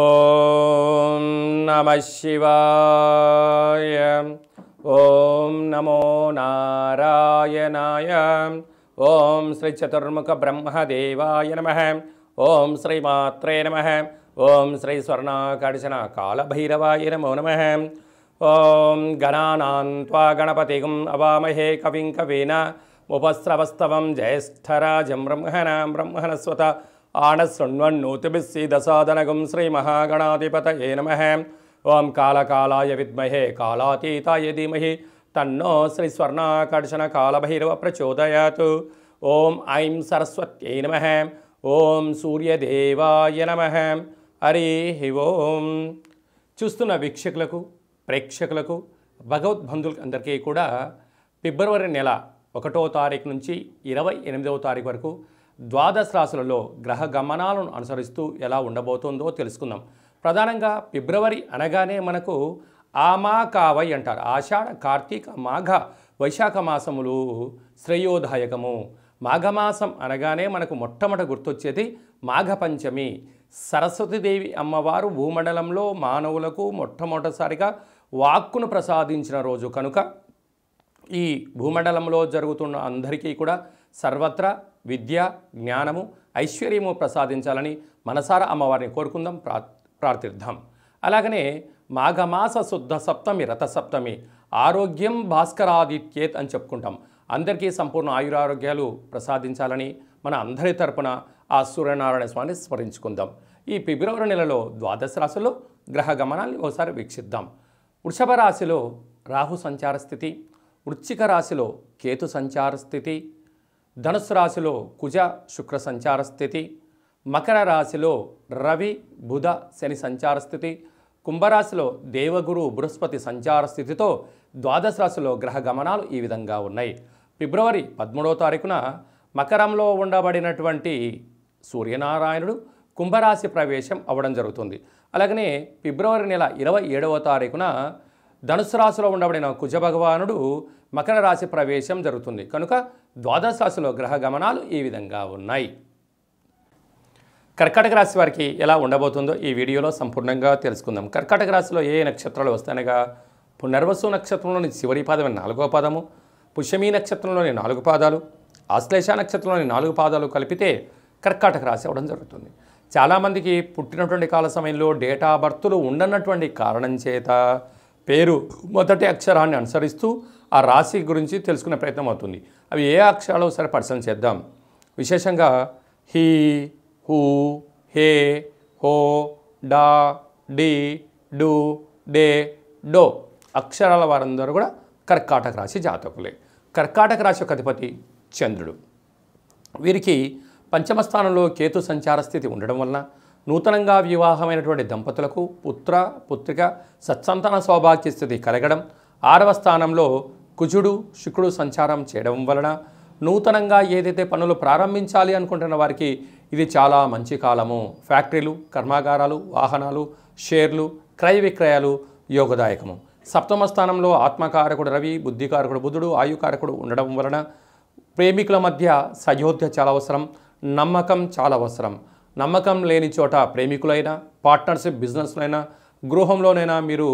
ఓం నమ శివాయ ఓం నమో నారాయణాయ ఓం శ్రీ చతుర్ముఖ బ్రహ్మదేవాయ నమ ఓం శ్రీ మాత్రే నమ ఓం శ్రీ స్వర్ణాకర్షణ కాళభైరవాయ నమో నమ ఓం గణానాన్వా గణపతిగం అవామహే కవిం కవీన ఉపస్రవస్తవం జ్యేష్ఠరాజం బ్రహ్మణాం బ్రహ్మణస్వత మహాగణాధిపత ఏ నమ ఓం కాలకాలాయ విద్మహే కాళాతీతాయ ధీమహి తన్నో శ్రీ స్వర్ణాకర్షణ కాలభైరవ ప్రచోదయాత్ ఓం ఐం సరస్వత్యై నమ ఓం సూర్యదేవాయ నమ హరి ఓం చూస్తున్న వీక్షకులకు ప్రేక్షకులకు భగవద్బంధులకు అందరికీ కూడా ఫిబ్రవరి నెల ఒకటో తారీఖు నుంచి ఇరవై ఎనిమిదవ తారీఖు వరకు ద్వాదశ రాశులలో గ్రహ గమనాలను అనుసరిస్తూ ఎలా ఉండబోతుందో తెలుసుకుందాం ప్రధానంగా ఫిబ్రవరి అనగానే మనకు ఆమా కావై అంటారు ఆషాఢ కార్తీక మాఘ వైశాఖ మాసములు శ్రేయోదాయకము మాఘమాసం అనగానే మనకు మొట్టమొదట గుర్తొచ్చేది మాఘ పంచమి సరస్వతీదేవి అమ్మవారు భూమండలంలో మానవులకు మొట్టమొదటిసారిగా వాక్కును ప్రసాదించిన రోజు కనుక ఈ భూమండలంలో జరుగుతున్న అందరికీ కూడా సర్వత్రా విద్య జ్ఞానము ఐశ్వర్యము ప్రసాదించాలని మనసారా అమ్మవారిని కోరుకుందాం ప్రా ప్రార్థిద్దాం అలాగనే మాఘమాస శుద్ధ సప్తమి రథసప్తమి ఆరోగ్యం భాస్కరాదిత్యేత్ అని చెప్పుకుంటాం అందరికీ సంపూర్ణ ఆయురారోగ్యాలు ప్రసాదించాలని మన అందరి తరపున ఆ సూర్యనారాయణ స్వామిని స్మరించుకుందాం ఈ ఫిబ్రవరి నెలలో ద్వాదశ రాశిలో గ్రహ గమనాన్ని ఒకసారి వీక్షిద్దాం వృషభ రాశిలో రాహు సంచార స్థితి వృశ్చిక రాశిలో కేతు సంచార స్థితి ధనుసు రాశిలో కుజ శుక్ర సంచార స్థితి మకర రాశిలో రవి బుధ శని సంచార స్థితి కుంభరాశిలో దేవగురు బృహస్పతి సంచార స్థితితో ద్వాదశ రాశిలో గ్రహ గమనాలు ఈ విధంగా ఉన్నాయి ఫిబ్రవరి పదమూడవ తారీఖున మకరంలో ఉండబడినటువంటి సూర్యనారాయణుడు కుంభరాశి ప్రవేశం అవ్వడం జరుగుతుంది అలాగనే ఫిబ్రవరి నెల ఇరవై ఏడవ తారీఖున ధనుసు రాశిలో ఉండబడిన కుజ భగవానుడు మకర రాశి ప్రవేశం జరుగుతుంది కనుక ద్వాదశ రాశిలో గ్రహ గమనాలు ఈ విధంగా ఉన్నాయి కర్కాటక రాశి వారికి ఎలా ఉండబోతుందో ఈ వీడియోలో సంపూర్ణంగా తెలుసుకుందాం కర్కాటక రాశిలో ఏ నక్షత్రాలు వస్తాయనగా పునర్వసు నక్షత్రంలోని చివరి పాదం నాలుగో పాదము పుష్యమీ నక్షత్రంలోని నాలుగు పాదాలు ఆశ్లేష నక్షత్రంలోని నాలుగు పాదాలు కలిపితే కర్కాటక రాశి అవ్వడం జరుగుతుంది చాలామందికి పుట్టినటువంటి కాల సమయంలో డేటా బర్త్లు ఉండనటువంటి కారణం చేత పేరు మొదటి అక్షరాన్ని అనుసరిస్తూ ఆ రాశి గురించి తెలుసుకునే ప్రయత్నం అవుతుంది అవి ఏ అక్షరాలు సరే పరిశీలన చేద్దాం విశేషంగా హీ హూ హే హో డా డి డు డే డో అక్షరాల వారందరూ కూడా కర్కాటక రాశి జాతకులే కర్కాటక రాశి యొక్క అధిపతి చంద్రుడు వీరికి పంచమ స్థానంలో కేతు సంచార స్థితి ఉండడం వలన నూతనంగా వివాహమైనటువంటి దంపతులకు పుత్ర పుత్రిక సత్సంతాన సౌభాగ్య స్థితి కలగడం ఆరవ స్థానంలో కుజుడు శుక్రుడు సంచారం చేయడం వలన నూతనంగా ఏదైతే పనులు ప్రారంభించాలి అనుకుంటున్న వారికి ఇది చాలా మంచి కాలము ఫ్యాక్టరీలు కర్మాగారాలు వాహనాలు షేర్లు క్రయ విక్రయాలు యోగదాయకము సప్తమ స్థానంలో ఆత్మకారకుడు రవి బుద్ధికారకుడు బుధుడు ఆయుకారకుడు ఉండడం వలన ప్రేమికుల మధ్య సయోధ్య చాలా అవసరం నమ్మకం చాలా అవసరం నమ్మకం లేని చోట ప్రేమికులైనా పార్ట్నర్షిప్ బిజినెస్లైనా గృహంలోనైనా మీరు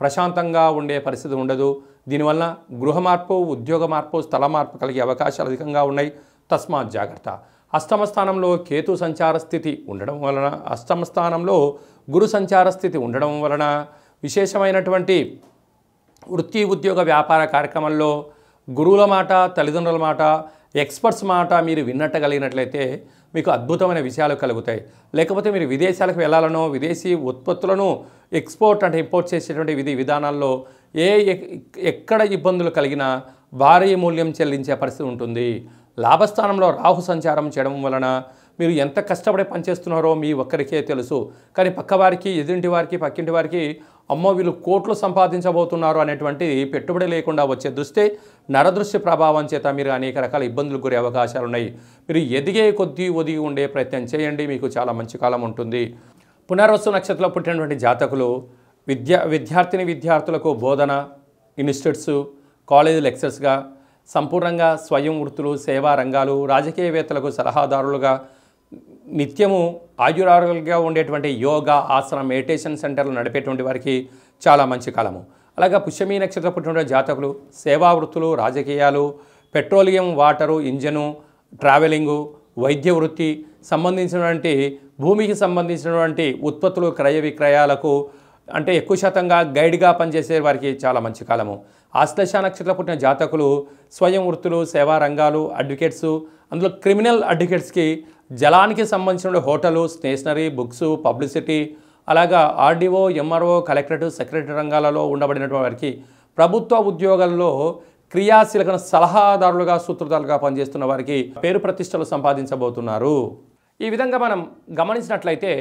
ప్రశాంతంగా ఉండే పరిస్థితి ఉండదు దీనివల్ల గృహ మార్పు ఉద్యోగ మార్పు స్థల మార్పు కలిగే అవకాశాలు అధికంగా ఉన్నాయి తస్మాత్ జాగ్రత్త అష్టమ స్థానంలో కేతు సంచార స్థితి ఉండడం వలన అష్టమ స్థానంలో గురు సంచార స్థితి ఉండడం వలన విశేషమైనటువంటి వృత్తి ఉద్యోగ వ్యాపార కార్యక్రమంలో గురువుల మాట తల్లిదండ్రుల మాట ఎక్స్పర్ట్స్ మాట మీరు విన్నట్టగలిగినట్లయితే మీకు అద్భుతమైన విషయాలు కలుగుతాయి లేకపోతే మీరు విదేశాలకు వెళ్ళాలనో విదేశీ ఉత్పత్తులను ఎక్స్పోర్ట్ అంటే ఇంపోర్ట్ చేసేటువంటి విధి విధానాల్లో ఏ ఎక్కడ ఇబ్బందులు కలిగినా భారీ మూల్యం చెల్లించే పరిస్థితి ఉంటుంది లాభస్థానంలో రాహు సంచారం చేయడం వలన మీరు ఎంత కష్టపడి పనిచేస్తున్నారో మీ ఒక్కరికే తెలుసు కానీ పక్కవారికి ఎదురింటి వారికి పక్కింటి వారికి అమ్మో వీళ్ళు కోట్లు సంపాదించబోతున్నారు అనేటువంటి పెట్టుబడి లేకుండా వచ్చే దృష్టి నరదృశ్య ప్రభావం చేత మీరు అనేక రకాల ఇబ్బందులు గురే అవకాశాలు ఉన్నాయి మీరు ఎదిగే కొద్దీ ఒదిగి ఉండే ప్రయత్నం చేయండి మీకు చాలా మంచి కాలం ఉంటుంది పునర్వసు నక్షత్రంలో పుట్టినటువంటి జాతకులు విద్యా విద్యార్థిని విద్యార్థులకు బోధన ఇన్స్టిట్యూట్స్ కాలేజీ లెక్చర్స్గా సంపూర్ణంగా స్వయం వృత్తులు సేవా రంగాలు రాజకీయవేత్తలకు సలహాదారులుగా నిత్యము ఆయురారులుగా ఉండేటువంటి యోగా ఆసనం మెడిటేషన్ సెంటర్లు నడిపేటువంటి వారికి చాలా మంచి కాలము అలాగే పుష్యమీ నక్షత్రం పుట్టినటువంటి జాతకులు సేవా వృత్తులు రాజకీయాలు పెట్రోలియం వాటరు ఇంజను ట్రావెలింగు వైద్య వృత్తి సంబంధించినటువంటి భూమికి సంబంధించినటువంటి ఉత్పత్తులు క్రయ విక్రయాలకు అంటే ఎక్కువ శాతంగా గైడ్గా పనిచేసే వారికి చాలా మంచి కాలము ఆశ్లేష నక్షత్ర పుట్టిన జాతకులు స్వయం వృత్తులు సేవా రంగాలు అడ్వకేట్స్ అందులో క్రిమినల్ అడ్వకేట్స్కి జలానికి సంబంధించిన హోటలు స్టేషనరీ బుక్స్ పబ్లిసిటీ అలాగా ఆర్డీఓ ఎంఆర్ఓ కలెక్టరేట్ సెక్రటరీ రంగాలలో ఉండబడినటువంటి వారికి ప్రభుత్వ ఉద్యోగాల్లో క్రియాశీలక సలహాదారులుగా సూత్రధారులుగా పనిచేస్తున్న వారికి పేరు ప్రతిష్టలు సంపాదించబోతున్నారు ఈ విధంగా మనం గమనించినట్లయితే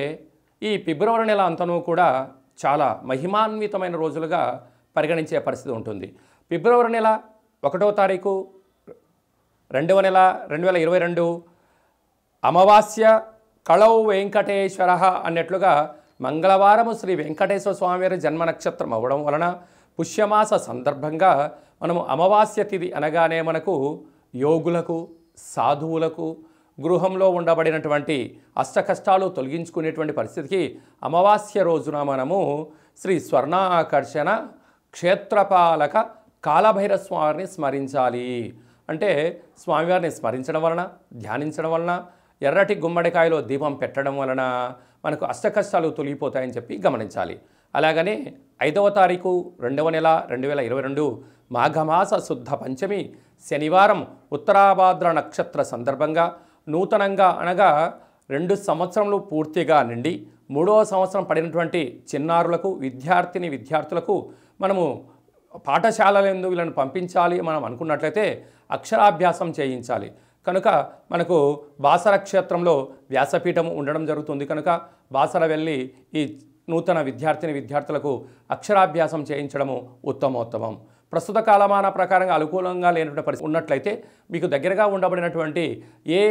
ఈ ఫిబ్రవరి నెల అంతనూ కూడా చాలా మహిమాన్వితమైన రోజులుగా పరిగణించే పరిస్థితి ఉంటుంది ఫిబ్రవరి నెల ఒకటో తారీఖు రెండవ నెల రెండు వేల ఇరవై రెండు అమావాస్య కళౌ వెంకటేశ్వర అన్నట్లుగా మంగళవారము శ్రీ వెంకటేశ్వర స్వామివారి జన్మ నక్షత్రం అవ్వడం వలన పుష్యమాస సందర్భంగా మనము అమావాస్య తిథి అనగానే మనకు యోగులకు సాధువులకు గృహంలో ఉండబడినటువంటి అష్టకష్టాలు తొలగించుకునేటువంటి పరిస్థితికి అమావాస్య రోజున మనము శ్రీ స్వర్ణాకర్షణ క్షేత్రపాలక కాలభైర స్వామిని స్మరించాలి అంటే స్వామివారిని స్మరించడం వలన ధ్యానించడం వలన ఎర్రటి గుమ్మడికాయలో దీపం పెట్టడం వలన మనకు అష్టకష్టాలు తొలగిపోతాయని చెప్పి గమనించాలి అలాగనే ఐదవ తారీఖు రెండవ నెల రెండు వేల ఇరవై రెండు మాఘమాస శుద్ధ పంచమి శనివారం ఉత్తరాభాద్ర నక్షత్ర సందర్భంగా నూతనంగా అనగా రెండు సంవత్సరంలో పూర్తిగా నిండి మూడవ సంవత్సరం పడినటువంటి చిన్నారులకు విద్యార్థిని విద్యార్థులకు మనము పాఠశాలల ఎందుకు వీళ్ళని పంపించాలి మనం అనుకున్నట్లయితే అక్షరాభ్యాసం చేయించాలి కనుక మనకు బాసర క్షేత్రంలో వ్యాసపీఠం ఉండడం జరుగుతుంది కనుక బాసర వెళ్ళి ఈ నూతన విద్యార్థిని విద్యార్థులకు అక్షరాభ్యాసం చేయించడము ఉత్తమోత్తమం ప్రస్తుత కాలమాన ప్రకారంగా అనుకూలంగా లేనటువంటి పరిస్థితి ఉన్నట్లయితే మీకు దగ్గరగా ఉండబడినటువంటి ఏ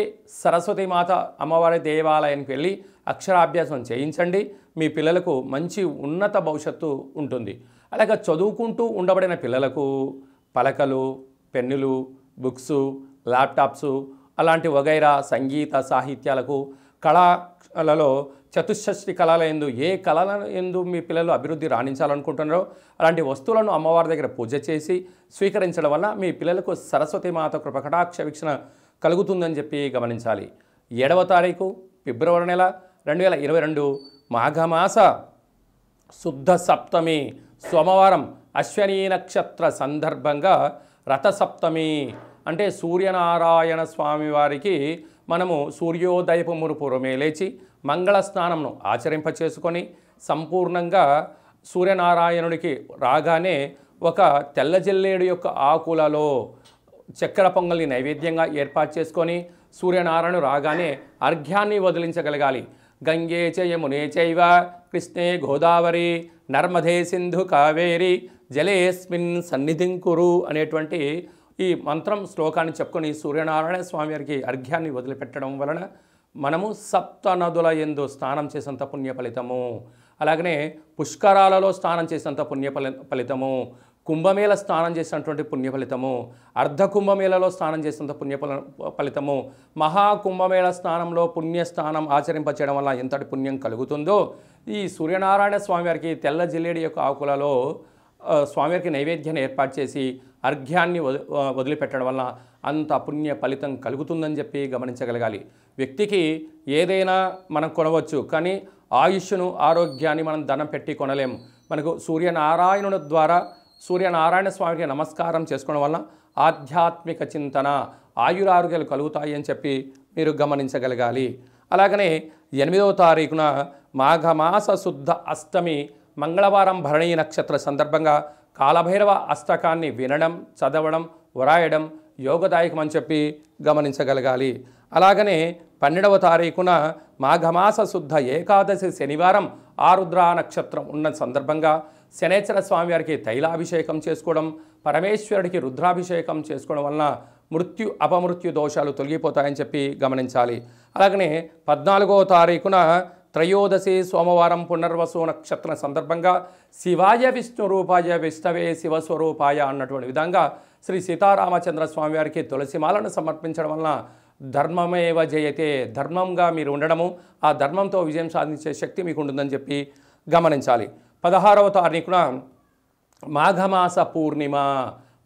సరస్వతి మాత అమ్మవారి దేవాలయానికి వెళ్ళి అక్షరాభ్యాసం చేయించండి మీ పిల్లలకు మంచి ఉన్నత భవిష్యత్తు ఉంటుంది అలాగే చదువుకుంటూ ఉండబడిన పిల్లలకు పలకలు పెన్నులు బుక్స్ ల్యాప్టాప్స్ అలాంటి వగైరా సంగీత సాహిత్యాలకు కళలలో చతుషష్టి కళల ఎందు ఏ కళల ఎందు మీ పిల్లలు అభివృద్ధి రాణించాలనుకుంటున్నారో అలాంటి వస్తువులను అమ్మవారి దగ్గర పూజ చేసి స్వీకరించడం వల్ల మీ పిల్లలకు సరస్వతి మాత కటాక్ష వీక్షణ కలుగుతుందని చెప్పి గమనించాలి ఏడవ తారీఖు ఫిబ్రవరి నెల రెండు వేల ఇరవై రెండు మాఘమాస శుద్ధ సప్తమి సోమవారం అశ్వనీ నక్షత్ర సందర్భంగా రథసప్తమి అంటే సూర్యనారాయణ స్వామి వారికి మనము సూర్యోదయపు మురుపురమే లేచి మంగళ స్నానంను ఆచరింప చేసుకొని సంపూర్ణంగా సూర్యనారాయణుడికి రాగానే ఒక తెల్ల జిల్లేడు యొక్క ఆకులలో చక్కెర పొంగల్ని నైవేద్యంగా ఏర్పాటు చేసుకొని సూర్యనారాయణ రాగానే అర్ఘ్యాన్ని వదిలించగలగాలి గంగే చయమునే చైవ కృష్ణే గోదావరి నర్మదే సింధు కావేరి జలేస్మిన్ సన్నిధింకురు అనేటువంటి ఈ మంత్రం శ్లోకాన్ని చెప్పుకొని సూర్యనారాయణ స్వామి వారికి అర్ఘ్యాన్ని వదిలిపెట్టడం వలన మనము సప్త నదుల ఎందు స్నానం చేసినంత పుణ్య ఫలితము అలాగనే పుష్కరాలలో స్నానం చేసినంత పుణ్య ఫలితము కుంభమేళ స్నానం చేసినటువంటి పుణ్య ఫలితము అర్ధ కుంభమేళలో స్నానం చేసినంత పుణ్య ఫలితము మహాకుంభమేళ స్నానంలో పుణ్య స్నానం ఆచరింపచేయడం వల్ల ఎంతటి పుణ్యం కలుగుతుందో ఈ సూర్యనారాయణ స్వామివారికి తెల్ల జిల్లేడి యొక్క ఆకులలో స్వామివారికి నైవేద్యాన్ని ఏర్పాటు చేసి అర్ఘ్యాన్ని వదిలిపెట్టడం వల్ల అంత పుణ్య ఫలితం కలుగుతుందని చెప్పి గమనించగలగాలి వ్యక్తికి ఏదైనా మనం కొనవచ్చు కానీ ఆయుష్ను ఆరోగ్యాన్ని మనం ధనం పెట్టి కొనలేము మనకు సూర్యనారాయణుని ద్వారా సూర్యనారాయణ స్వామికి నమస్కారం చేసుకోవడం వల్ల ఆధ్యాత్మిక చింతన ఆయురారోగ్యాలు కలుగుతాయి అని చెప్పి మీరు గమనించగలగాలి అలాగనే ఎనిమిదవ తారీఖున మాఘమాస శుద్ధ అష్టమి మంగళవారం భరణీయ నక్షత్ర సందర్భంగా కాలభైరవ అష్టకాన్ని వినడం చదవడం వ్రాయడం యోగదాయకం అని చెప్పి గమనించగలగాలి అలాగనే పన్నెండవ తారీఖున మాఘమాస శుద్ధ ఏకాదశి శనివారం ఆరుద్రా నక్షత్రం ఉన్న సందర్భంగా శనేశ్వర స్వామివారికి తైలాభిషేకం చేసుకోవడం పరమేశ్వరుడికి రుద్రాభిషేకం చేసుకోవడం వలన మృత్యు అపమృత్యు దోషాలు తొలగిపోతాయని చెప్పి గమనించాలి అలాగనే పద్నాలుగవ తారీఖున త్రయోదశి సోమవారం పునర్వసు నక్షత్రం సందర్భంగా శివాయ విష్ణు రూపాయ విష్ణవే శివస్వరూపాయ అన్నటువంటి విధంగా శ్రీ సీతారామచంద్ర స్వామివారికి తులసిమాలను సమర్పించడం వలన ధర్మమేవ జయతే ధర్మంగా మీరు ఉండడము ఆ ధర్మంతో విజయం సాధించే శక్తి మీకు ఉంటుందని చెప్పి గమనించాలి పదహారవ తారీఖున మాఘమాస పూర్ణిమ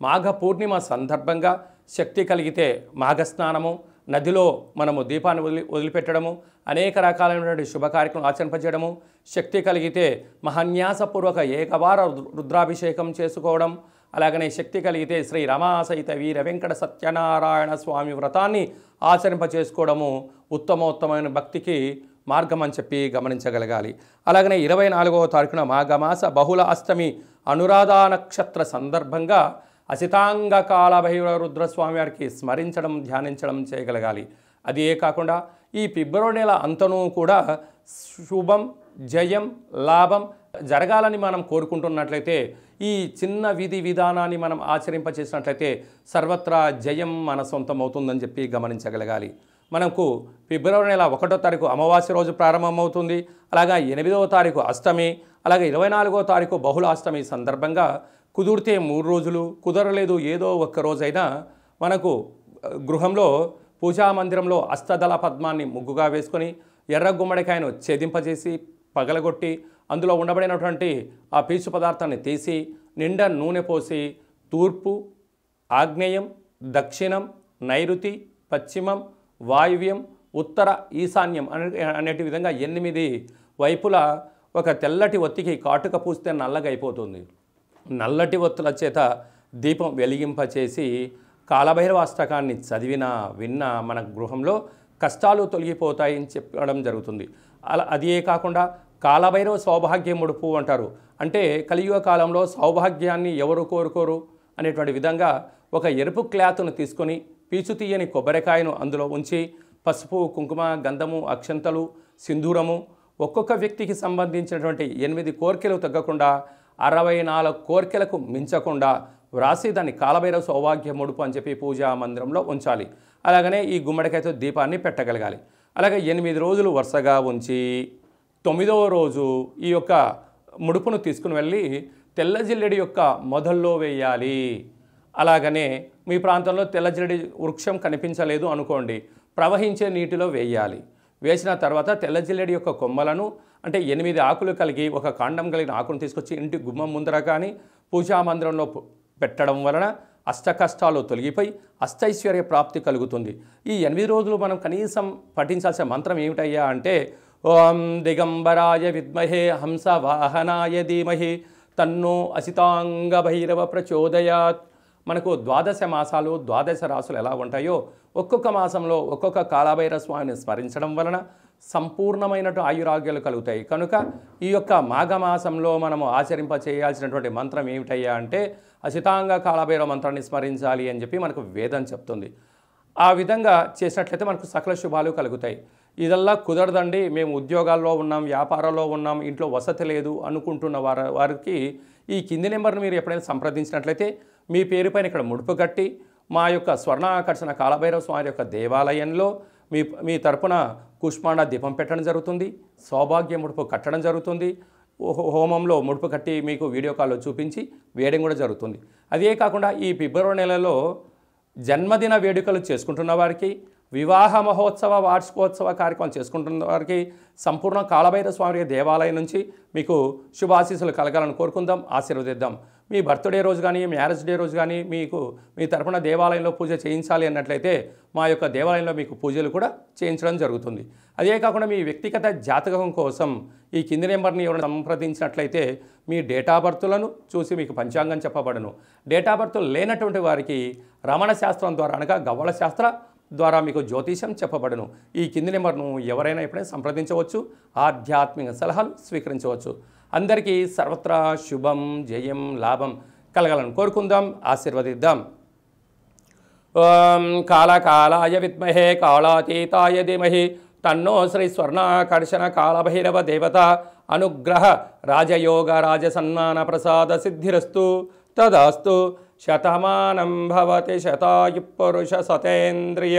మాఘ పూర్ణిమ సందర్భంగా శక్తి కలిగితే మాఘస్నానము నదిలో మనము దీపాన్ని వదిలి వదిలిపెట్టడము అనేక రకాలైనటువంటి శుభ కార్యక్రమం ఆచరింపజేయడము శక్తి కలిగితే మహాన్యాసపూర్వక ఏకవార రుద్రాభిషేకం చేసుకోవడం అలాగనే శక్తి కలిగితే శ్రీ రమాసైత వీర వెంకట సత్యనారాయణ స్వామి వ్రతాన్ని ఆచరింపచేసుకోవడము ఉత్తమోత్తమైన భక్తికి మార్గం అని చెప్పి గమనించగలగాలి అలాగనే ఇరవై నాలుగవ తారీఖున మాఘమాస బహుళ అష్టమి అనురాధ నక్షత్ర సందర్భంగా అసితాంగ కాలభైరవ రుద్రస్వామి వారికి స్మరించడం ధ్యానించడం చేయగలగాలి అది ఏ కాకుండా ఈ ఫిబ్రవరి నెల అంతనూ కూడా శుభం జయం లాభం జరగాలని మనం కోరుకుంటున్నట్లయితే ఈ చిన్న విధి విధానాన్ని మనం ఆచరింపచేసినట్లయితే సర్వత్రా జయం మన సొంతం అవుతుందని చెప్పి గమనించగలగాలి మనకు ఫిబ్రవరి నెల ఒకటో తారీఖు అమావాస్య రోజు ప్రారంభమవుతుంది అలాగే ఎనిమిదవ తారీఖు అష్టమి అలాగే ఇరవై నాలుగో తారీఖు బహుళ అష్టమి సందర్భంగా కుదిరితే మూడు రోజులు కుదరలేదు ఏదో ఒక్క రోజైనా మనకు గృహంలో పూజా మందిరంలో అష్టదళ పద్మాన్ని ముగ్గుగా వేసుకొని ఎర్ర గుమ్మడికాయను ఛేదింపజేసి పగలగొట్టి అందులో ఉండబడినటువంటి ఆ పీచు పదార్థాన్ని తీసి నిండా నూనె పోసి తూర్పు ఆగ్నేయం దక్షిణం నైరుతి పశ్చిమం వాయువ్యం ఉత్తర ఈశాన్యం అనే అనేటి విధంగా ఎనిమిది వైపులా ఒక తెల్లటి ఒత్తికి కాటుక పూస్తే నల్లగైపోతుంది నల్లటి ఒత్తుల చేత దీపం వెలిగింపచేసి కాలభైరవాస్తకాన్ని చదివినా విన్నా మన గృహంలో కష్టాలు తొలగిపోతాయని చెప్పడం జరుగుతుంది అలా అదే కాకుండా కాలభైరవ సౌభాగ్యం ముడుపు అంటారు అంటే కలియుగ కాలంలో సౌభాగ్యాన్ని ఎవరు కోరుకోరు అనేటువంటి విధంగా ఒక ఎరుపు క్లాత్ను తీసుకొని పీచు తీయని కొబ్బరికాయను అందులో ఉంచి పసుపు కుంకుమ గంధము అక్షంతలు సింధూరము ఒక్కొక్క వ్యక్తికి సంబంధించినటువంటి ఎనిమిది కోర్కెలు తగ్గకుండా అరవై నాలుగు కోర్కెలకు మించకుండా వ్రాసి దాన్ని కాలభైరవ సౌభాగ్య ముడుపు అని చెప్పి పూజా మందిరంలో ఉంచాలి అలాగనే ఈ గుమ్మడికాయతో దీపాన్ని పెట్టగలగాలి అలాగే ఎనిమిది రోజులు వరుసగా ఉంచి తొమ్మిదవ రోజు ఈ యొక్క ముడుపును తీసుకుని వెళ్ళి తెల్ల జిల్లెడి యొక్క మొదల్లో వేయాలి అలాగనే మీ ప్రాంతంలో తెల్ల జిల్లెడి వృక్షం కనిపించలేదు అనుకోండి ప్రవహించే నీటిలో వేయాలి వేసిన తర్వాత తెల్ల జిల్లెడి యొక్క కొమ్మలను అంటే ఎనిమిది ఆకులు కలిగి ఒక కాండం కలిగిన ఆకును తీసుకొచ్చి ఇంటి గుమ్మం ముందర కానీ పూజా మందిరంలో పెట్టడం వలన అష్ట కష్టాలు తొలగిపోయి అష్టైశ్వర్య ప్రాప్తి కలుగుతుంది ఈ ఎనిమిది రోజులు మనం కనీసం పఠించాల్సిన మంత్రం ఏమిటయ్యా అంటే ఓం దిగంబరాయ విద్మహే హంసవాహనాయ ధీమహి తన్నో అసితాంగభైరవ ప్రచోదయాత్ మనకు ద్వాదశ మాసాలు ద్వాదశ రాసులు ఎలా ఉంటాయో ఒక్కొక్క మాసంలో ఒక్కొక్క కాలభైర స్వామిని స్మరించడం వలన సంపూర్ణమైనటు ఆయురాగ్యాలు కలుగుతాయి కనుక ఈ యొక్క మాఘమాసంలో మనము ఆచరింప చేయాల్సినటువంటి మంత్రం ఏమిటయ్యా అంటే అసితాంగ కాలభైరవ మంత్రాన్ని స్మరించాలి అని చెప్పి మనకు వేదం చెప్తుంది ఆ విధంగా చేసినట్లయితే మనకు సకల శుభాలు కలుగుతాయి ఇదల్లా కుదరదండి మేము ఉద్యోగాల్లో ఉన్నాం వ్యాపారాల్లో ఉన్నాం ఇంట్లో వసతి లేదు అనుకుంటున్న వారి వారికి ఈ కింది నెంబర్ని మీరు ఎప్పుడైనా సంప్రదించినట్లయితే మీ పేరుపైన ఇక్కడ ముడుపు కట్టి మా యొక్క స్వర్ణ ఆకర్షణ కాలభైరవ స్వామి యొక్క దేవాలయంలో మీ మీ తరపున కుష్మాండ దీపం పెట్టడం జరుగుతుంది సౌభాగ్య ముడుపు కట్టడం జరుగుతుంది హోమంలో ముడుపు కట్టి మీకు వీడియో కాల్లో చూపించి వేయడం కూడా జరుగుతుంది అదే కాకుండా ఈ ఫిబ్రవరి నెలలో జన్మదిన వేడుకలు చేసుకుంటున్న వారికి వివాహ మహోత్సవ వార్షికోత్సవ కార్యక్రమం చేసుకుంటున్న వారికి సంపూర్ణ కాళభైర స్వామి దేవాలయం నుంచి మీకు శుభాశీస్సులు కలగాలని కోరుకుందాం ఆశీర్వదిద్దాం మీ బర్త్డే రోజు కానీ మ్యారేజ్ డే రోజు కానీ మీకు మీ తరపున దేవాలయంలో పూజ చేయించాలి అన్నట్లయితే మా యొక్క దేవాలయంలో మీకు పూజలు కూడా చేయించడం జరుగుతుంది అదే కాకుండా మీ వ్యక్తిగత జాతకం కోసం ఈ కింది నెంబర్ని ఎవరైనా సంప్రదించినట్లయితే మీ డేట్ ఆఫ్ బర్త్లను చూసి మీకు పంచాంగం చెప్పబడను డేట్ ఆఫ్ బర్త్ లేనటువంటి వారికి రమణ శాస్త్రం ద్వారా అనగా గవ్వల శాస్త్ర ద్వారా మీకు జ్యోతిషం చెప్పబడను ఈ కింది నెంబర్ను ఎవరైనా ఎప్పుడైనా సంప్రదించవచ్చు ఆధ్యాత్మిక సలహాలు స్వీకరించవచ్చు అందరికీ సర్వత్రా శుభం జయం లాభం కలగాలని కోరుకుందాం ఆశీర్వదిద్దాం ఓం కాళకాళాయ విద్మహే కాళాతీతాయ ధీమహి తన్నో శ్రీ స్వర్ణాకర్షణ కాళభైరవ దేవత అనుగ్రహ రాజయోగ రాజసన్మాన ప్రసాద సిద్ధిరస్తు తదాస్తు శతమానం భవతి శతాయు పురుష సతేంద్రియ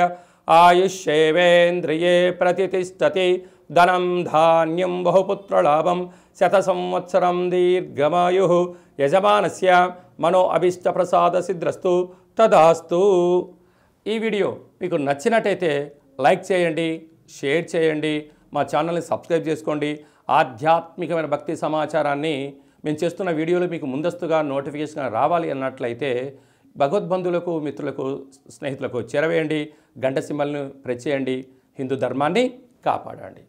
ఆయుష్యేవేంద్రియే ప్రతిష్టతి ధనం ధాన్యం బహుపుత్రలాభం శత సంవత్సరం దీర్ఘమాయు యజమానస్య మనో అభిష్ట ప్రసాద సిద్ధ్రస్తు తదాస్తు ఈ వీడియో మీకు నచ్చినట్టయితే లైక్ చేయండి షేర్ చేయండి మా ఛానల్ని సబ్స్క్రైబ్ చేసుకోండి ఆధ్యాత్మికమైన భక్తి సమాచారాన్ని మేము చేస్తున్న వీడియోలు మీకు ముందస్తుగా నోటిఫికేషన్ రావాలి అన్నట్లయితే భగవద్బంధులకు మిత్రులకు స్నేహితులకు చేరవేయండి గంట సింబల్ను ప్రచేయండి చేయండి హిందూ ధర్మాన్ని కాపాడండి